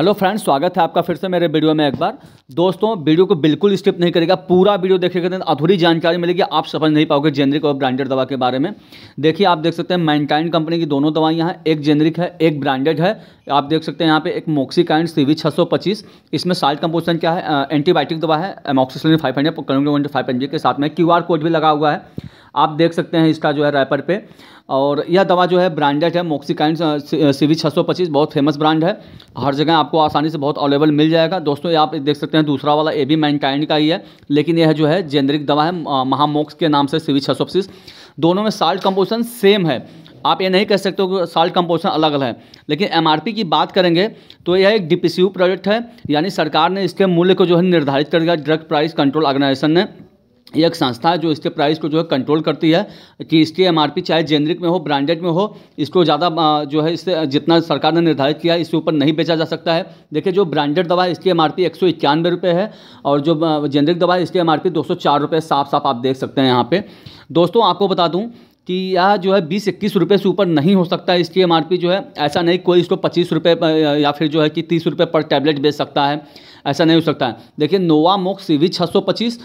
hello friends स्वागत है आपका फिर से मेरे वीडियो में एक बार दोस्तों वीडियो को बिल्कुल स्किप नहीं करेगा पूरा वीडियो के तो अधूरी जानकारी मिलेगी आप समझ नहीं पाओगे जेनरिक और ब्रांडेड दवा के बारे में देखिए आप देख सकते हैं मैनकाइंड कंपनी की दोनों दवाइयाँ हैं एक जेनरिक है एक ब्रांडेड है आप देख सकते हैं यहाँ पे एक मोक्सीकाइंड सी वी इसमें साल्ट कंपोजिशन क्या है एंटीबायोटिक दवा है एमोक्सिसिलिन फाइव हंड्रेड के साथ में क्यू कोड भी लगा हुआ है आप देख सकते हैं इसका जो है रैपर पे और यह दवा जो है ब्रांडेड है सी सीवी छः बहुत फेमस ब्रांड है हर जगह आपको आसानी से बहुत अवेलेबल मिल जाएगा दोस्तों आप देख सकते हैं दूसरा वाला ए बी मैनकाइंड का ही है लेकिन यह जो है जेनरिक दवा है महामोक्स के नाम से सीवी छः दोनों में साल्ट कंपोजिशन सेम है आप ये नहीं कह सकते हो कि साल्ट कंपोजिशन अलग अलग है लेकिन एम की बात करेंगे तो यह एक डी प्रोजेक्ट है यानी सरकार ने इसके मूल्य को जो है निर्धारित कर दिया ड्रग प्राइस कंट्रोल ऑर्गेनाइजेशन ने एक संस्था जो इसके प्राइस को जो है कंट्रोल करती है कि इसकी एम चाहे जेनरिक में हो ब्रांडेड में हो इसको ज़्यादा जो है इससे जितना सरकार ने निर्धारित किया है ऊपर नहीं बेचा जा सकता है देखिए जो ब्रांडेड दवा है इसकी एम आर रुपये है और जो जेनरिक दवा है इसकी एम आर साफ साफ आप देख सकते हैं यहाँ पर दोस्तों आपको बता दूँ कि यह जो है बीस इक्कीस रुपये से ऊपर नहीं हो सकता इसकी एम जो है ऐसा नहीं कोई इसको पच्चीस रुपये या फिर जो है कि तीस रुपये पर टैबलेट बेच सकता है ऐसा नहीं हो सकता है देखिए नोवा मोक्स सी वी छः सौ पच्चीस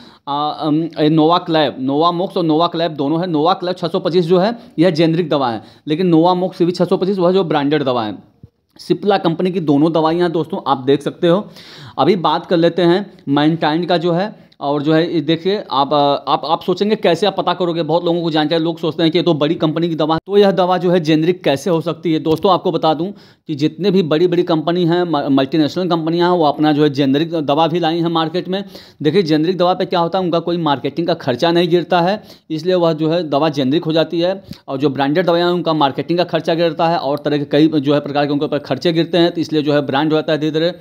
नोवा क्लैब नोवा मोक्स और नोवा क्लैब दोनों है नोवा क्लैब छः सौ पच्चीस जो है यह जेनरिक दवा है लेकिन नोवा मोक्स सी वी छः सौ पच्चीस वह जो ब्रांडेड दवा है सिप्ला कंपनी की दोनों दवाइयाँ दोस्तों आप देख सकते हो अभी बात कर लेते हैं मैंटाइन का जो है और जो है देखिए आप आप आप सोचेंगे कैसे आप पता करोगे बहुत लोगों को जानकारी लोग सोचते हैं कि ये तो बड़ी कंपनी की दवा तो यह दवा जो है जेनरिक कैसे हो सकती है दोस्तों आपको बता दूं कि जितने भी बड़ी बड़ी कंपनी हैं मल्टीनेशनल कंपनियां हैं वो अपना जो है जेनरिक दवा भी लाई हैं मार्केट में देखिए जेनरिक दवा पर क्या होता है उनका कोई मार्केटिंग का खर्चा नहीं गिरता है इसलिए वह जो है दवा जेनरिक हो जाती है और जो ब्रांडेड दवाएँ हैं उनका मार्केटिंग का खर्चा गिरता है और तरह के कई जो है प्रकार के उनके ऊपर खर्चे गिरते हैं तो इसलिए जो है ब्रांड हो जाता है धीरे धीरे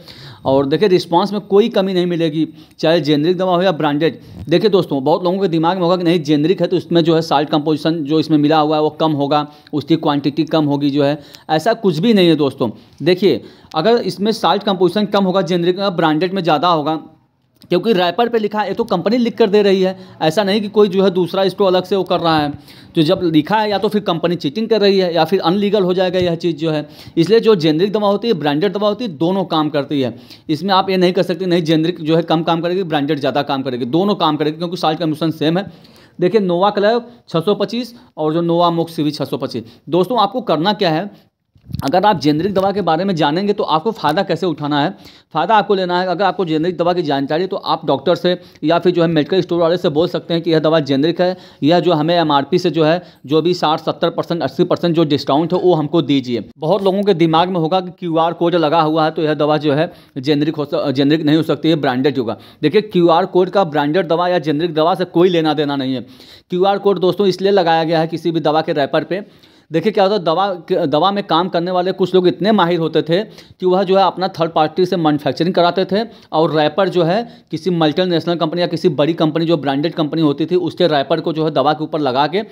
और देखिए रिस्पॉन्स में कोई कमी नहीं मिलेगी चाहे जेनरिक दवा हो या ब्रांडेड देखिए दोस्तों बहुत लोगों के दिमाग में होगा कि नहीं जेनरिक है तो इसमें जो है साल्ट कंपोजिशन जो इसमें मिला हुआ है वो कम होगा उसकी क्वांटिटी कम होगी जो है ऐसा कुछ भी नहीं है दोस्तों देखिए अगर इसमें साल्ट कंपोजिशन कम होगा जेनरिक ब्रांडेड में ज़्यादा होगा क्योंकि रैपर पे लिखा है एक तो कंपनी लिख कर दे रही है ऐसा नहीं कि कोई जो है दूसरा स्टोर अलग से वो कर रहा है तो जब लिखा है या तो फिर कंपनी चीटिंग कर रही है या फिर अनलीगल हो जाएगा यह चीज़ जो है इसलिए जो जेनरिक दवा होती है ब्रांडेड दवा होती है दोनों काम करती है इसमें आप ये नहीं कर सकते नहीं जेनरिक जो है कम काम करेगी ब्रांडेड ज़्यादा काम करेगी दोनों काम करेगी क्योंकि साल कमीशन सेम है देखिए नोवा क्लब 625 और जो नोवा मोक्स भी छः दोस्तों आपको करना क्या है अगर आप जेनरिक दवा के बारे में जानेंगे तो आपको फ़ायदा कैसे उठाना है फ़ायदा आपको लेना है अगर आपको जेनरिक दवा की जानकारी तो आप डॉक्टर से या फिर जो है मेडिकल स्टोर वाले से बोल सकते हैं कि यह दवा जेनरिक है यह जो हमें एम से जो है जो भी साठ सत्तर परसेंट अस्सी परसेंट जो डिस्काउंट है वो हमको दीजिए बहुत लोगों के दिमाग में होगा कि क्यू कोड लगा हुआ है तो यह दवा जो है जेनरिक हो जेनरिक नहीं हो सकती है ब्रांडेड होगा देखिए क्यू कोड का ब्रांडेड दवा या जेनरिक दवा से कोई लेना देना नहीं है क्यू कोड दोस्तों इसलिए लगाया गया है किसी भी दवा के रैपर पर देखिए क्या होता है दवा दवा में काम करने वाले कुछ लोग इतने माहिर होते थे कि वह जो है अपना थर्ड पार्टी से मैनुफैक्चरिंग कराते थे और रैपर जो है किसी मल्टीनेशनल कंपनी या किसी बड़ी कंपनी जो ब्रांडेड कंपनी होती थी उसके रैपर को जो है दवा के ऊपर लगा के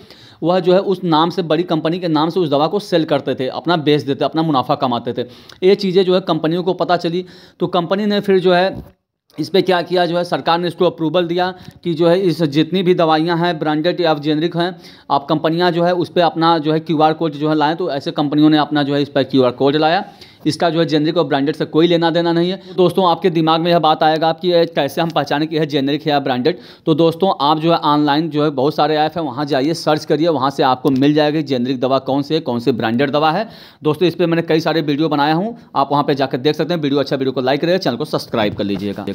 वह जो है उस नाम से बड़ी कंपनी के नाम से उस दवा को सेल करते थे अपना बेच देते अपना मुनाफा कमाते थे ये चीज़ें जो है कंपनियों को पता चली तो कंपनी ने फिर जो है इस पर क्या किया जो है सरकार ने इसको अप्रूवल दिया कि जो है इस जितनी भी दवाइयां हैं ब्रांडेड या जेनरिक हैं आप कंपनियां जो है उस पर अपना जो है क्यूआर कोड जो है लाएँ तो ऐसे कंपनियों ने अपना जो है इस पर क्यूआर कोड लाया इसका जो है जेनरिक और ब्रांडेड से कोई लेना देना नहीं है दोस्तों आपके दिमाग में यह बात आएगा आपकी कैसे हम पहचाने कि यह जेनरिक है या ब्रांडेड तो दोस्तों आप जो है ऑनलाइन जो है बहुत सारे ऐप हैं वहाँ जाइए सर्च करिए वहाँ से आपको मिल जाएगा जेनरिक दवा कौन से कौन से ब्रांडेड दवा है दोस्तों इस पर मैंने कई सारे वीडियो बनाया हूँ आप वहाँ पर जाकर देख सकते हैं वीडियो अच्छा वीडियो को लाइक करिए चैनल को सब्सक्राइब कर लीजिएगा